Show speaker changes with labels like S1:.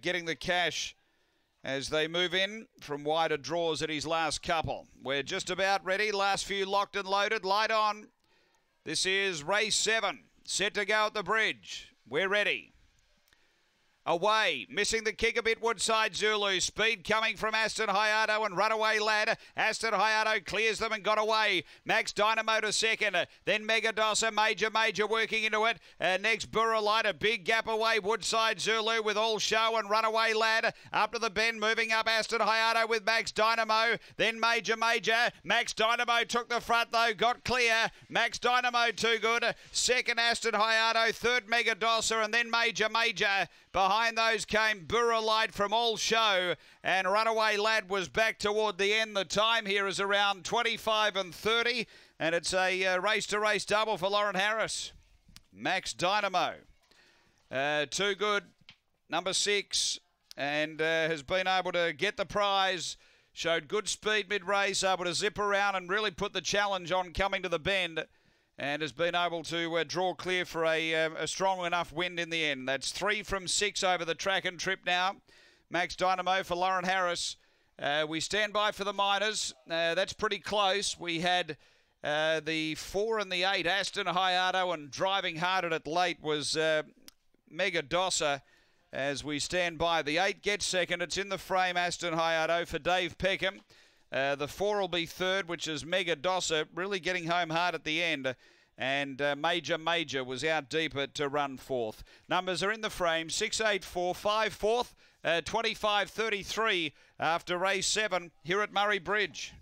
S1: getting the cash as they move in from wider draws at his last couple. We're just about ready. Last few locked and loaded. Light on. This is race seven. Set to go at the bridge. We're ready. Away, missing the kick a bit, Woodside Zulu. Speed coming from Aston Hayato and Runaway Lad. Aston Hayato clears them and got away. Max Dynamo to second. Then Megadossa, Major Major working into it. Uh, next, Burralight, a big gap away. Woodside Zulu with all show and Runaway Lad. Up to the bend, moving up Aston Hayato with Max Dynamo. Then Major Major. Max Dynamo took the front though, got clear. Max Dynamo too good. Second, Aston Hayato. Third, Megadossa. And then Major Major behind behind those came Light from All Show, and Runaway Lad was back toward the end. The time here is around 25 and 30, and it's a race to race double for Lauren Harris. Max Dynamo, uh, too good, number six, and uh, has been able to get the prize. Showed good speed mid race, able to zip around and really put the challenge on coming to the bend and has been able to uh, draw clear for a, uh, a strong enough wind in the end. That's three from six over the track and trip now. Max Dynamo for Lauren Harris. Uh, we stand by for the Miners. Uh, that's pretty close. We had uh, the four and the eight, Aston Hayato, and driving hard at it late was uh, Mega Dossa. As we stand by, the eight gets second. It's in the frame, Aston Hayato for Dave Peckham. Uh, the four will be third, which is Mega Dosser, really getting home hard at the end. And uh, Major Major was out deeper to run fourth. Numbers are in the frame 6 8 4, 5 fourth, uh, 25 33 after race seven here at Murray Bridge.